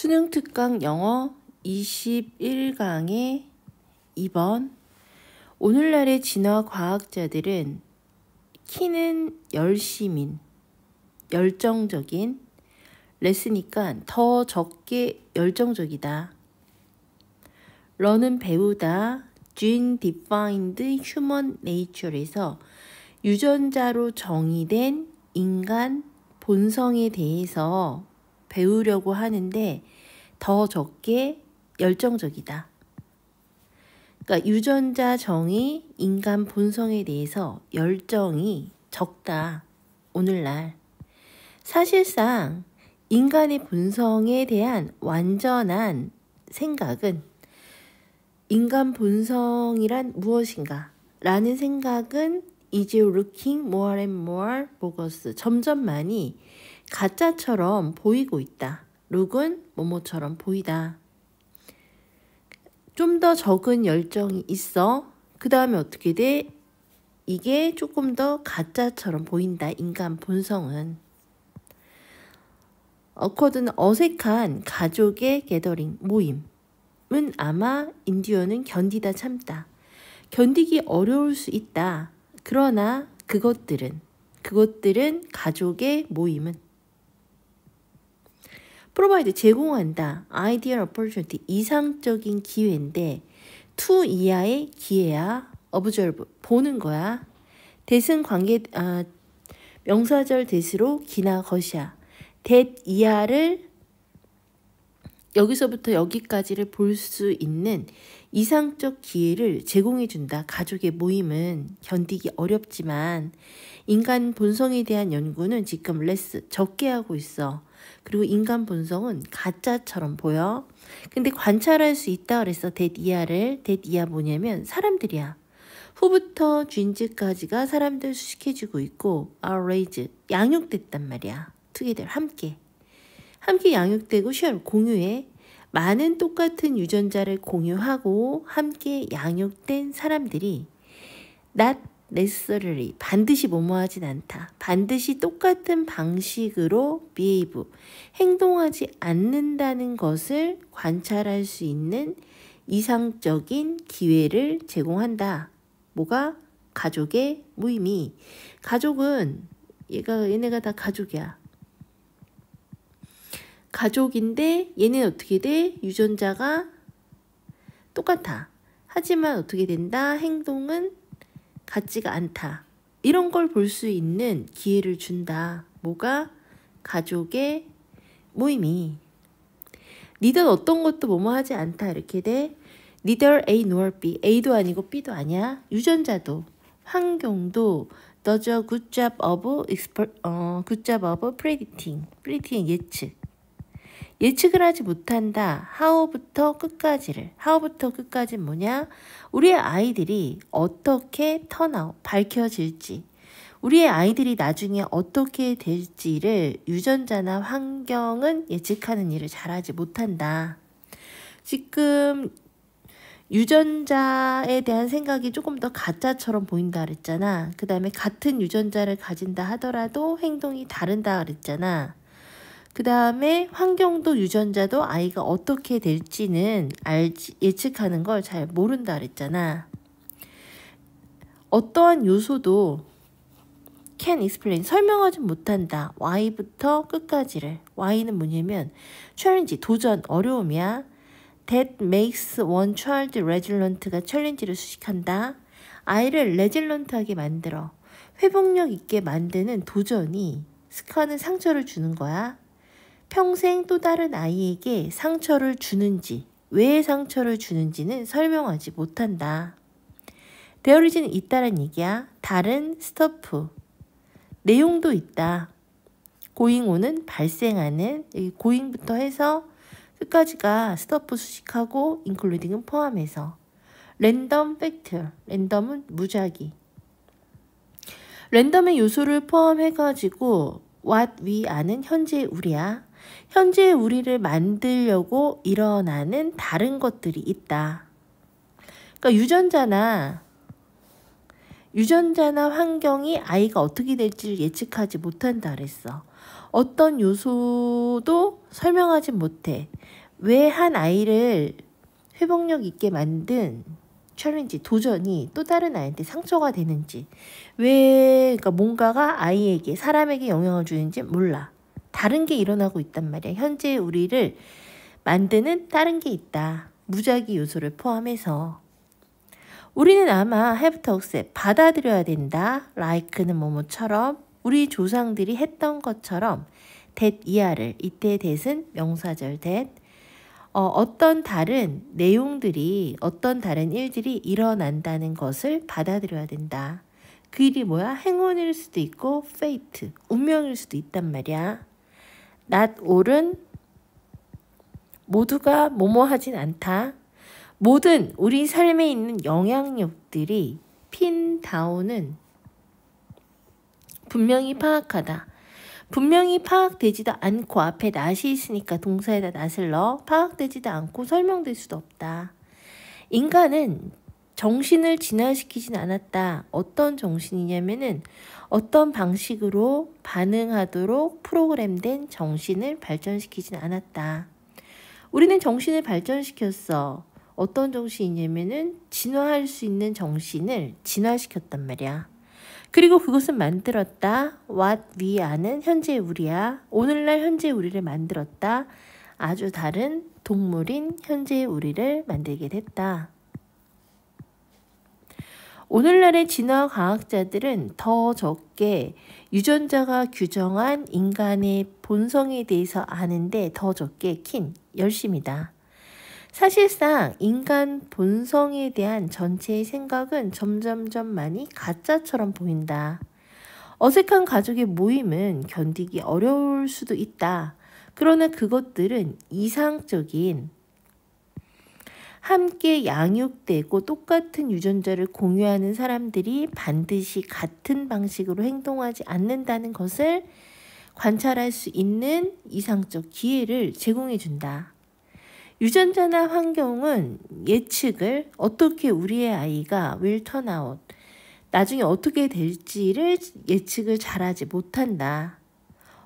수능 특강 영어 21강의 2번 오늘날의 진화 과학자들은 키는 열심인, 열정적인, 레스니까 더 적게 열정적이다. 러는 배우다, Gene Defined h 에서 유전자로 정의된 인간 본성에 대해서 배우려고 하는데 더 적게 열정적이다. 그러니까 유전자 정의, 인간 본성에 대해서 열정이 적다. 오늘날. 사실상 인간의 본성에 대한 완전한 생각은 인간 본성이란 무엇인가? 라는 생각은 이제 looking more and more 보거스 점점 많이 가짜처럼 보이고 있다. 룩은 모모처럼 보이다. 좀 더 적은 열정이 있어. 그 다음에 어떻게 돼? 이게 조금 더 가짜처럼 보인다. 인간 본성은. 어코드는 어색한 가족의 게더링, 모임은 아마 인디언은 견디다 참다. 견디기 어려울 수 있다. 그러나 그것들은, 그것들은 가족의 모임은 provide 제공한다. ideal opportunity 이상적인 기회인데 to 이하의 기회야. observe 보는 거야. 대승 관계 아 명사절 대수로 기나 것이야. 대 이하를 여기서부터 여기까지를 볼 수 있는 이상적 기회를 제공해 준다. 가족의 모임은 견디기 어렵지만 인간 본성에 대한 연구는 지금 레스 적게 하고 있어. 그리고 인간 본성은 가짜처럼 보여. 근데 관찰할 수 있다 그래서 데디아를 데디아 뭐냐면 사람들이야. 후부터 쥔즈까지가 사람들 수식해주고 있고 o u t r 양육됐단 말이야. 투게들 함께. 함께 양육되고 쉘 공유해. 많은 똑같은 유전자를 공유하고 함께 양육된 사람들이 n necessarily 반드시 뭐뭐 하진 않다. 반드시 똑같은 방식으로 behave 행동하지 않는다는 것을 관찰할 수 있는 이상적인 기회를 제공한다. 뭐가 가족의 무의미. 가족은 얘가 얘네가 다 가족이야. 가족인데 얘네 어떻게 돼? 유전자가 똑같아. 하지만 어떻게 된다? 행동은 같지가 않다. 이런 걸 볼 수 있는 기회를 준다. 뭐가? 가족의 모임이. 니들 어떤 것도 뭐뭐 하지 않다. 이렇게 돼. neither A nor B. A도 아니고 B도 아니야. 유전자도, 환경도, does a good job of, expert, 어, good job of predicting. predicting 예측. 예측을 하지 못한다. 하우부터 끝까지를. 하우부터 끝까지 뭐냐? 우리의 아이들이 어떻게 턴아웃, 밝혀질지. 우리의 아이들이 나중에 어떻게 될지를 유전자나 환경은 예측하는 일을 잘하지 못한다. 지금 유전자에 대한 생각이 조금 더 가짜처럼 보인다 그랬잖아. 그 다음에 같은 유전자를 가진다 하더라도 행동이 다른다 그랬잖아. 그 다음에 환경도 유전자도 아이가 어떻게 될지는 알지, 예측하는 걸 잘 모른다 그랬잖아. 어떠한 요소도 can explain 설명하지 못한다. why부터 끝까지를. why는 뭐냐면 challenge 도전 어려움이야. that makes one child resilient가 챌린지를 수식한다. 아이를 레질런트하게 만들어 회복력 있게 만드는 도전이 스카는 상처를 주는 거야. 평생 또 다른 아이에게 상처를 주는지, 왜 상처를 주는지는 설명하지 못한다. 데어리지는 있다란 얘기야. 다른 스토프. 내용도 있다. 고잉오는 발생하는 고잉부터 해서 끝까지가 스토프 수식하고 인클루딩은 포함해서 랜덤 팩트, 랜덤은 무작위. 랜덤의 요소를 포함해가지고 what we 아는 현재 우리야. 현재 우리를 만들려고 일어나는 다른 것들이 있다. 그러니까 유전자나 유전자나 환경이 아이가 어떻게 될지 예측하지 못한다 그랬어. 어떤 요소도 설명하지 못해. 왜 한 아이를 회복력 있게 만든 챌린지, 도전이 또 다른 아이한테 상처가 되는지, 왜, 그러니까 뭔가가 아이에게, 사람에게 영향을 주는지 몰라. 다른 게 일어나고 있단 말이야. 현재 우리를 만드는 다른 게 있다. 무작위 요소를 포함해서. 우리는 아마 have to accept, 받아들여야 된다. like는 뭐뭐처럼, 우리 조상들이 했던 것처럼, that 이하를, 이때 that은 명사절 that, 어, 어떤 다른 내용들이, 어떤 다른 일들이 일어난다는 것을 받아들여야 된다. 그 일이 뭐야? 행운일 수도 있고, fate, 운명일 수도 있단 말이야. 낮, 오른 모두가 모모하진 않다. 모든 우리 삶에 있는 영향력들이 핀 다운은 분명히 파악하다. 분명히 파악되지도 않고 앞에 낫이 있으니까 동사에다 낫을 넣어 파악되지도 않고 설명될 수도 없다. 인간은 정신을 진화시키진 않았다. 어떤 정신이냐면은 어떤 방식으로 반응하도록 프로그램된 정신을 발전시키진 않았다. 우리는 정신을 발전시켰어. 어떤 정신이냐면은 진화할 수 있는 정신을 진화시켰단 말이야. 그리고 그것은 만들었다. What we 아는 현재 우리야. 오늘날 현재 우리를 만들었다. 아주 다른 동물인 현재 우리를 만들게 됐다. 오늘날의 진화과학자들은 더 적게 유전자가 규정한 인간의 본성에 대해서 아는데 더 적게 킨 열심이다. 사실상 인간 본성에 대한 전체의 생각은 점점점 많이 가짜처럼 보인다. 어색한 가족의 모임은 견디기 어려울 수도 있다. 그러나 그것들은 이상적인 함께 양육되고 똑같은 유전자를 공유하는 사람들이 반드시 같은 방식으로 행동하지 않는다는 것을 관찰할 수 있는 이상적 기회를 제공해 준다. 유전자나 환경은 예측을 어떻게 우리의 아이가 will turn out, 나중에 어떻게 될지를 예측을 잘하지 못한다.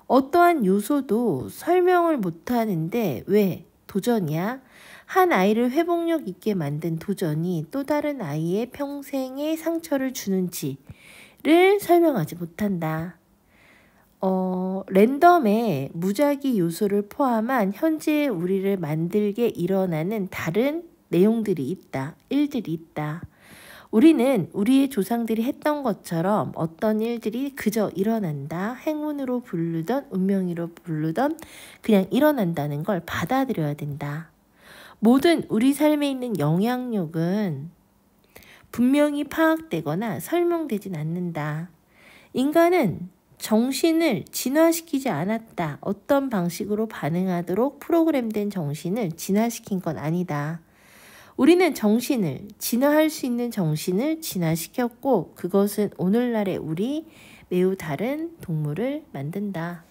어떠한 요소도 설명을 못하는데 왜 도전이야? 한 아이를 회복력 있게 만든 도전이 또 다른 아이의 평생에 상처를 주는지를 설명하지 못한다. 어, 랜덤에 무작위 요소를 포함한 현재 우리를 만들게 일어나는 다른 내용들이 있다. 일들이 있다. 우리는 우리의 조상들이 했던 것처럼 어떤 일들이 그저 일어난다. 행운으로 부르던 운명으로 부르던 그냥 일어난다는 걸 받아들여야 된다. 모든 우리 삶에 있는 영향력은 분명히 파악되거나 설명되진 않는다. 인간은 정신을 진화시키지 않았다. 어떤 방식으로 반응하도록 프로그램된 정신을 진화시킨 건 아니다. 우리는 정신을 진화할 수 있는 정신을 진화시켰고 그것은 오늘날의 우리 매우 다른 동물을 만든다.